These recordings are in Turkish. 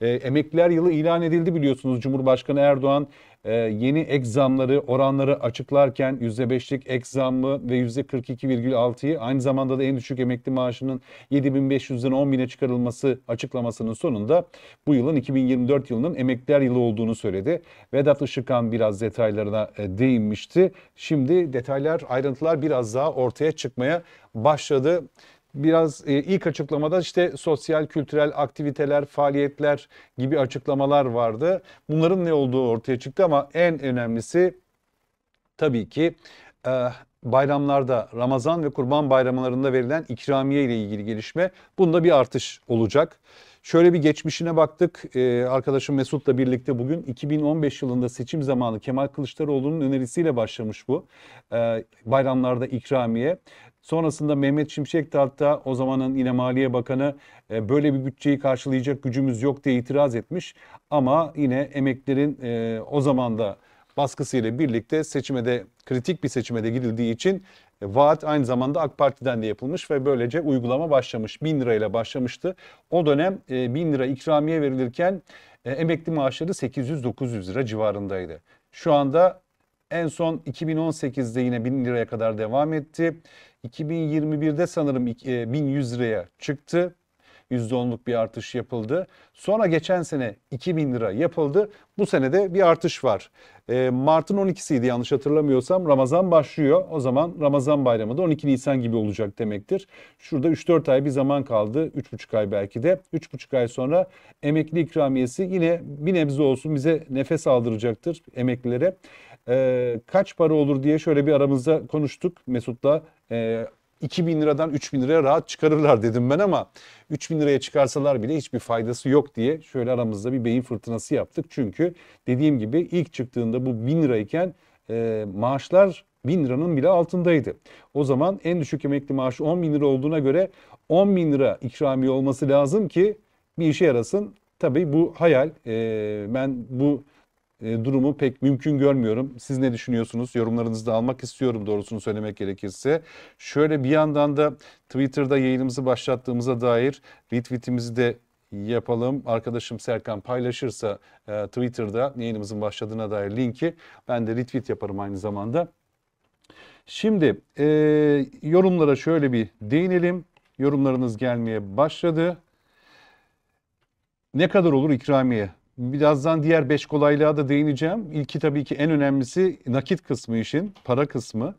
E, emekliler yılı ilan edildi biliyorsunuz. Cumhurbaşkanı Erdoğan e, yeni ek oranları açıklarken %5'lik ek zammı ve %42,6'yı aynı zamanda da en düşük emekli maaşının 7500'den 10.000'e çıkarılması açıklamasının sonunda bu yılın 2024 yılının emekliler yılı olduğunu söyledi. Vedat Işıkhan biraz detaylarına e, değinmişti. Şimdi detaylar ayrıntılar biraz daha ortaya çıkmaya başladı biraz e, ilk açıklamada işte sosyal, kültürel aktiviteler, faaliyetler gibi açıklamalar vardı. Bunların ne olduğu ortaya çıktı ama en önemlisi tabii ki e, bayramlarda Ramazan ve Kurban bayramlarında verilen ikramiye ile ilgili gelişme. Bunda bir artış olacak. Şöyle bir geçmişine baktık. Ee, arkadaşım Mesut'la birlikte bugün 2015 yılında seçim zamanı Kemal Kılıçdaroğlu'nun önerisiyle başlamış bu. Ee, bayramlarda ikramiye. Sonrasında Mehmet Şimşek de hatta o zamanın yine Maliye Bakanı e, böyle bir bütçeyi karşılayacak gücümüz yok diye itiraz etmiş. Ama yine emeklerin e, o zaman da Baskısı ile birlikte seçime de kritik bir seçime de gidildiği için e, vaat aynı zamanda AK Parti'den de yapılmış ve böylece uygulama başlamış. 1000 lirayla başlamıştı. O dönem 1000 e, lira ikramiye verilirken e, emekli maaşları 800-900 lira civarındaydı. Şu anda en son 2018'de yine 1000 liraya kadar devam etti. 2021'de sanırım 1100 liraya çıktı. %10'luk bir artış yapıldı. Sonra geçen sene 2000 lira yapıldı. Bu sene de bir artış var. E, Mart'ın 12'siydi yanlış hatırlamıyorsam. Ramazan başlıyor. O zaman Ramazan bayramı da 12 Nisan gibi olacak demektir. Şurada 3-4 ay bir zaman kaldı. 3,5 ay belki de. 3,5 ay sonra emekli ikramiyesi yine bir nebze olsun bize nefes aldıracaktır emeklilere. E, kaç para olur diye şöyle bir aramızda konuştuk Mesut'la. E, 2000 liradan 3000 liraya rahat çıkarırlar dedim ben ama 3000 liraya çıkarsalar bile hiçbir faydası yok diye şöyle aramızda bir beyin fırtınası yaptık. Çünkü dediğim gibi ilk çıktığında bu 1000 lirayken e, maaşlar 1000 liranın bile altındaydı. O zaman en düşük emekli maaşı 10 bin lira olduğuna göre 10 bin lira ikramiye olması lazım ki bir işe yarasın. Tabii bu hayal. E, ben bu e, durumu pek mümkün görmüyorum. Siz ne düşünüyorsunuz? Yorumlarınızı da almak istiyorum doğrusunu söylemek gerekirse. Şöyle bir yandan da Twitter'da yayınımızı başlattığımıza dair retweetimizi de yapalım. Arkadaşım Serkan paylaşırsa e, Twitter'da yayınımızın başladığına dair linki ben de retweet yaparım aynı zamanda. Şimdi e, yorumlara şöyle bir değinelim. Yorumlarınız gelmeye başladı. Ne kadar olur ikramiye? Birazdan diğer beş kolaylığa da değineceğim. İlki tabii ki en önemlisi nakit kısmı işin, para kısmı.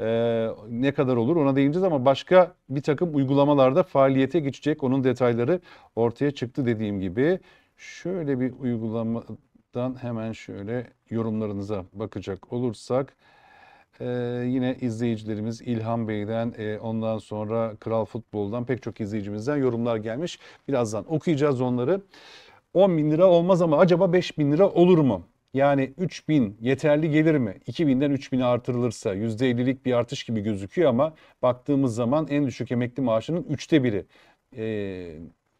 Ee, ne kadar olur ona değineceğiz ama başka bir takım uygulamalarda faaliyete geçecek. Onun detayları ortaya çıktı dediğim gibi. Şöyle bir uygulamadan hemen şöyle yorumlarınıza bakacak olursak. Ee, yine izleyicilerimiz İlhan Bey'den, e, ondan sonra Kral Futbol'dan pek çok izleyicimizden yorumlar gelmiş. Birazdan okuyacağız onları. 10 bin lira olmaz ama acaba 5 bin lira olur mu? Yani 3 bin yeterli gelir mi? 2000'den 3000'e artırılırsa %50'lik bir artış gibi gözüküyor ama baktığımız zaman en düşük emekli maaşının üçte biri. Ee,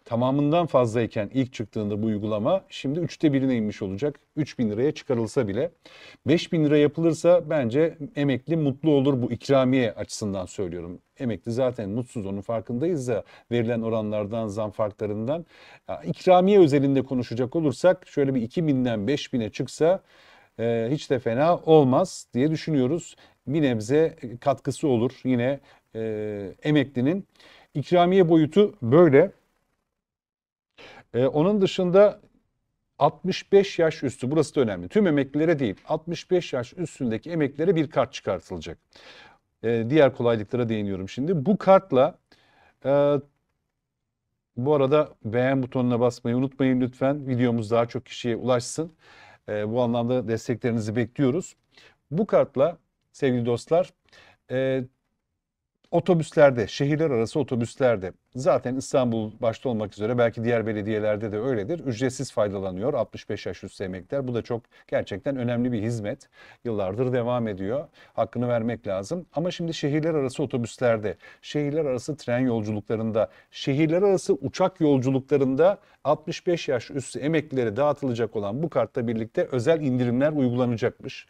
tamamından fazlayken ilk çıktığında bu uygulama şimdi üçte birine inmiş olacak. 3 bin liraya çıkarılsa bile 5 bin lira yapılırsa bence emekli mutlu olur bu ikramiye açısından söylüyorum. Emekli zaten mutsuz onun farkındayız da verilen oranlardan zam farklarından ikramiye özelinde konuşacak olursak şöyle bir 2 binden 5 bine çıksa e, hiç de fena olmaz diye düşünüyoruz. Bir nebze katkısı olur yine e, emeklinin. İkramiye boyutu böyle. E, onun dışında 65 yaş üstü burası da önemli. Tüm emeklilere değil 65 yaş üstündeki emeklilere bir kart çıkartılacak. E, diğer kolaylıklara değiniyorum şimdi. Bu kartla e, bu arada beğen butonuna basmayı unutmayın lütfen. Videomuz daha çok kişiye ulaşsın. E, bu anlamda desteklerinizi bekliyoruz. Bu kartla sevgili dostlar e, otobüslerde, şehirler arası otobüslerde zaten İstanbul başta olmak üzere belki diğer belediyelerde de öyledir. Ücretsiz faydalanıyor 65 yaş üstü emekliler. Bu da çok gerçekten önemli bir hizmet. Yıllardır devam ediyor. Hakkını vermek lazım. Ama şimdi şehirler arası otobüslerde, şehirler arası tren yolculuklarında, şehirler arası uçak yolculuklarında 65 yaş üstü emeklilere dağıtılacak olan bu kartla birlikte özel indirimler uygulanacakmış.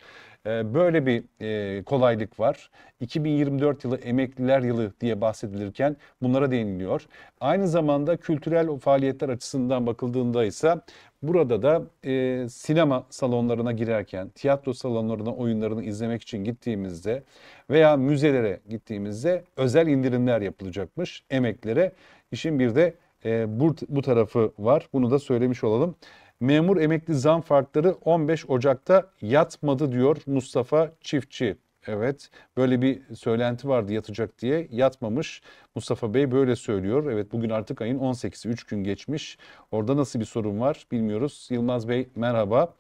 Ee, böyle bir e, kolaylık var. 2024 yılı emekliler yılı diye bahsedilirken bunlara değiniliyor görünüyor. Aynı zamanda kültürel faaliyetler açısından bakıldığında ise burada da e, sinema salonlarına girerken, tiyatro salonlarına oyunlarını izlemek için gittiğimizde veya müzelere gittiğimizde özel indirimler yapılacakmış emeklere. İşin bir de e, bu, bu tarafı var. Bunu da söylemiş olalım. Memur emekli zam farkları 15 Ocak'ta yatmadı diyor Mustafa Çiftçi. Evet böyle bir söylenti vardı yatacak diye yatmamış. Mustafa Bey böyle söylüyor. Evet bugün artık ayın 18'i 3 gün geçmiş. Orada nasıl bir sorun var bilmiyoruz. Yılmaz Bey merhaba.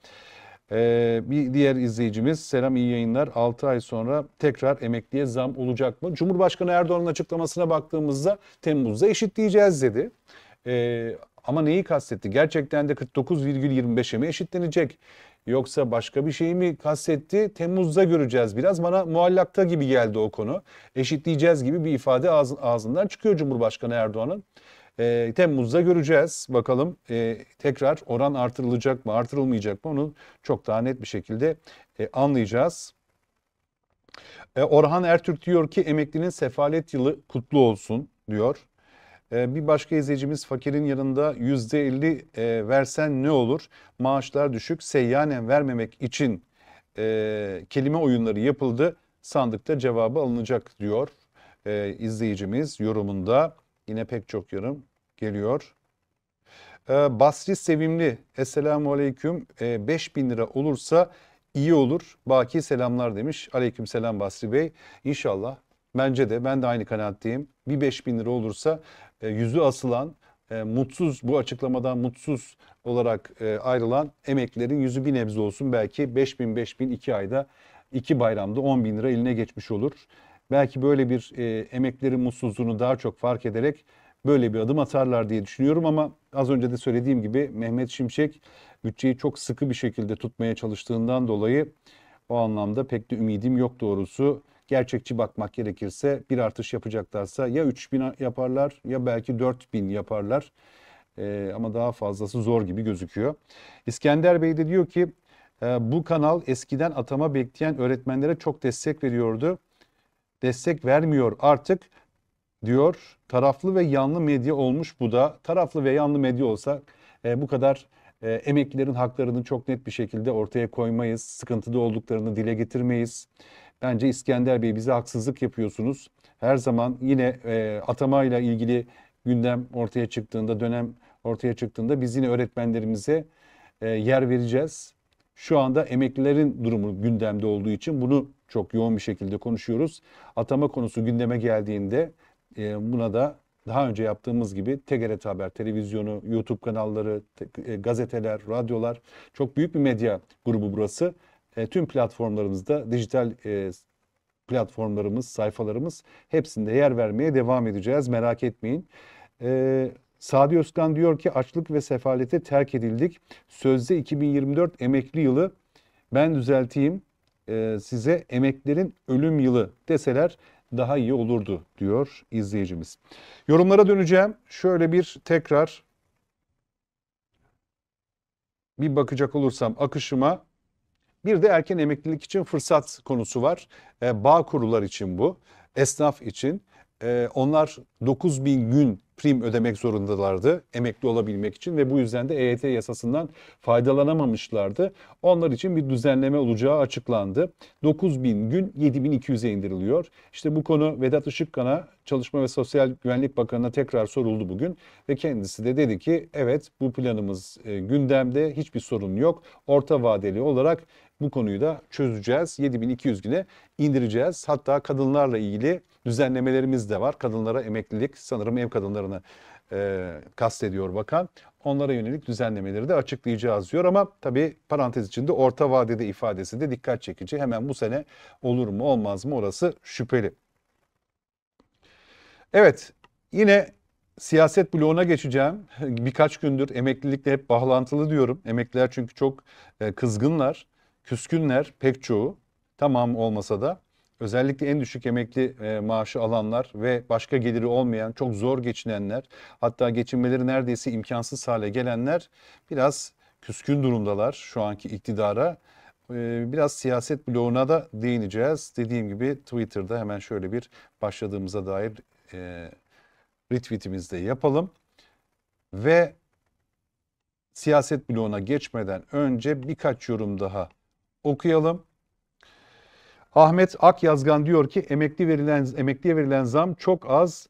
Ee, bir diğer izleyicimiz selam iyi yayınlar. 6 ay sonra tekrar emekliye zam olacak mı? Cumhurbaşkanı Erdoğan'ın açıklamasına baktığımızda Temmuz'da eşitleyeceğiz dedi. Ee, ama neyi kastetti? Gerçekten de 49,25'e mi eşitlenecek? yoksa başka bir şey mi kastetti? Temmuz'da göreceğiz biraz. Bana muallakta gibi geldi o konu. Eşitleyeceğiz gibi bir ifade ağzından çıkıyor Cumhurbaşkanı Erdoğan'ın. E, Temmuz'da göreceğiz. Bakalım e, tekrar oran artırılacak mı, artırılmayacak mı onu çok daha net bir şekilde e, anlayacağız. E, Orhan Ertürk diyor ki emeklinin sefalet yılı kutlu olsun diyor. Ee, bir başka izleyicimiz fakirin yanında yüzde elli e, versen ne olur? Maaşlar düşük seyyanen vermemek için e, kelime oyunları yapıldı. Sandıkta cevabı alınacak diyor e, izleyicimiz yorumunda. Yine pek çok yorum geliyor. Ee, Basri Sevimli, Esselamu Aleyküm, 5000 lira olursa iyi olur. Baki selamlar demiş. Aleyküm selam Basri Bey. İnşallah. Bence de ben de aynı kanaatteyim. Bir 5000 lira olursa e, yüzü asılan, e, mutsuz bu açıklamadan mutsuz olarak e, ayrılan emeklilerin yüzü bir nebze olsun belki 5 bin 5 bin iki ayda iki bayramda 10 bin lira eline geçmiş olur. Belki böyle bir e, emeklerin mutsuzluğunu daha çok fark ederek böyle bir adım atarlar diye düşünüyorum ama az önce de söylediğim gibi Mehmet Şimşek bütçeyi çok sıkı bir şekilde tutmaya çalıştığından dolayı o anlamda pek de ümidim yok doğrusu gerçekçi bakmak gerekirse bir artış yapacaklarsa ya 3000 yaparlar ya belki 4000 yaparlar. E, ama daha fazlası zor gibi gözüküyor. İskender Bey de diyor ki e, bu kanal eskiden atama bekleyen öğretmenlere çok destek veriyordu. Destek vermiyor artık diyor. Taraflı ve yanlı medya olmuş bu da. Taraflı ve yanlı medya olsa e, bu kadar e, emeklilerin haklarını çok net bir şekilde ortaya koymayız. Sıkıntıda olduklarını dile getirmeyiz. Bence İskender Bey bize haksızlık yapıyorsunuz. Her zaman yine e, atamayla ilgili gündem ortaya çıktığında, dönem ortaya çıktığında biz yine öğretmenlerimize e, yer vereceğiz. Şu anda emeklilerin durumu gündemde olduğu için bunu çok yoğun bir şekilde konuşuyoruz. Atama konusu gündeme geldiğinde e, buna da daha önce yaptığımız gibi TGRT Haber, televizyonu, YouTube kanalları, e, gazeteler, radyolar çok büyük bir medya grubu burası e, tüm platformlarımızda dijital e, platformlarımız, sayfalarımız hepsinde yer vermeye devam edeceğiz. Merak etmeyin. E, Sadi Özkan diyor ki açlık ve sefalete terk edildik. Sözde 2024 emekli yılı ben düzelteyim e, size emeklerin ölüm yılı deseler daha iyi olurdu diyor izleyicimiz. Yorumlara döneceğim. Şöyle bir tekrar bir bakacak olursam akışıma bir de erken emeklilik için fırsat konusu var. E, bağ kurular için bu. Esnaf için. E, onlar 9000 gün prim ödemek zorundalardı emekli olabilmek için ve bu yüzden de EYT yasasından faydalanamamışlardı. Onlar için bir düzenleme olacağı açıklandı. 9000 gün 7200'e indiriliyor. İşte bu konu Vedat Işıkkan'a Çalışma ve Sosyal Güvenlik Bakanı'na tekrar soruldu bugün ve kendisi de dedi ki evet bu planımız e, gündemde hiçbir sorun yok. Orta vadeli olarak bu konuyu da çözeceğiz. 7200 güne indireceğiz. Hatta kadınlarla ilgili düzenlemelerimiz de var. Kadınlara emeklilik sanırım ev kadınlarını e, kastediyor bakan. Onlara yönelik düzenlemeleri de açıklayacağız diyor ama tabii parantez içinde orta vadede ifadesi de dikkat çekici. Hemen bu sene olur mu olmaz mı orası şüpheli. Evet yine siyaset bloğuna geçeceğim. Birkaç gündür emeklilikle hep bağlantılı diyorum. Emekliler çünkü çok e, kızgınlar küskünler pek çoğu tamam olmasa da özellikle en düşük emekli e, maaşı alanlar ve başka geliri olmayan çok zor geçinenler hatta geçinmeleri neredeyse imkansız hale gelenler biraz küskün durumdalar şu anki iktidara. E, biraz siyaset bloğuna da değineceğiz. Dediğim gibi Twitter'da hemen şöyle bir başladığımıza dair e, retweetimizde yapalım. Ve siyaset bloğuna geçmeden önce birkaç yorum daha okuyalım. Ahmet Akyazgan diyor ki emekli verilen emekliye verilen zam çok az.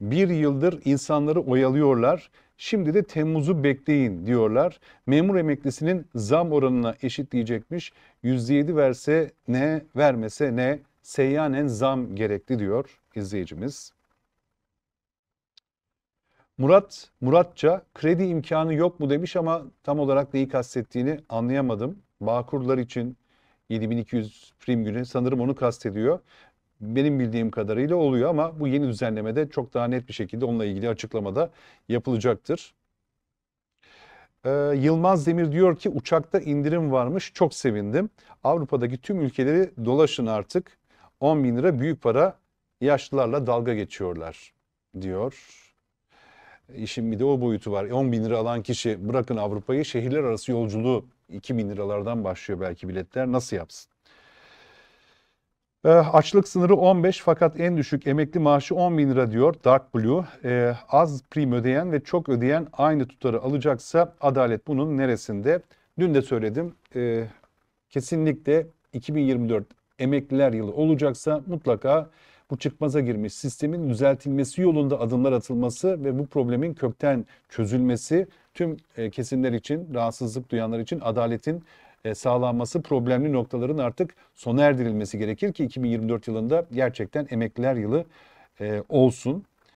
Bir yıldır insanları oyalıyorlar. Şimdi de Temmuz'u bekleyin diyorlar. Memur emeklisinin zam oranına eşitleyecekmiş. %7 verse ne, vermese ne? Seyyanen zam gerekli diyor izleyicimiz. Murat Muratça kredi imkanı yok mu demiş ama tam olarak neyi kastettiğini anlayamadım. Bağkurlar için 7200 prim günü sanırım onu kastediyor. Benim bildiğim kadarıyla oluyor ama bu yeni düzenlemede çok daha net bir şekilde onunla ilgili açıklamada yapılacaktır. Ee, Yılmaz Demir diyor ki uçakta indirim varmış çok sevindim. Avrupa'daki tüm ülkeleri dolaşın artık. 10 bin lira büyük para yaşlılarla dalga geçiyorlar diyor. İşin bir de o boyutu var. 10 bin lira alan kişi bırakın Avrupa'yı şehirler arası yolculuğu 2000 liralardan başlıyor belki biletler nasıl yapsın? Eh, açlık sınırı 15 fakat en düşük emekli maaşı 10 bin lira diyor Dark Blue. E, az prim ödeyen ve çok ödeyen aynı tutarı alacaksa adalet bunun neresinde? Dün de söyledim e, kesinlikle 2024 emekliler yılı olacaksa mutlaka bu çıkmaza girmiş sistemin düzeltilmesi yolunda adımlar atılması ve bu problemin kökten çözülmesi tüm e, kesimler için, rahatsızlık duyanlar için adaletin e, sağlanması problemli noktaların artık sona erdirilmesi gerekir ki 2024 yılında gerçekten emekliler yılı e, olsun.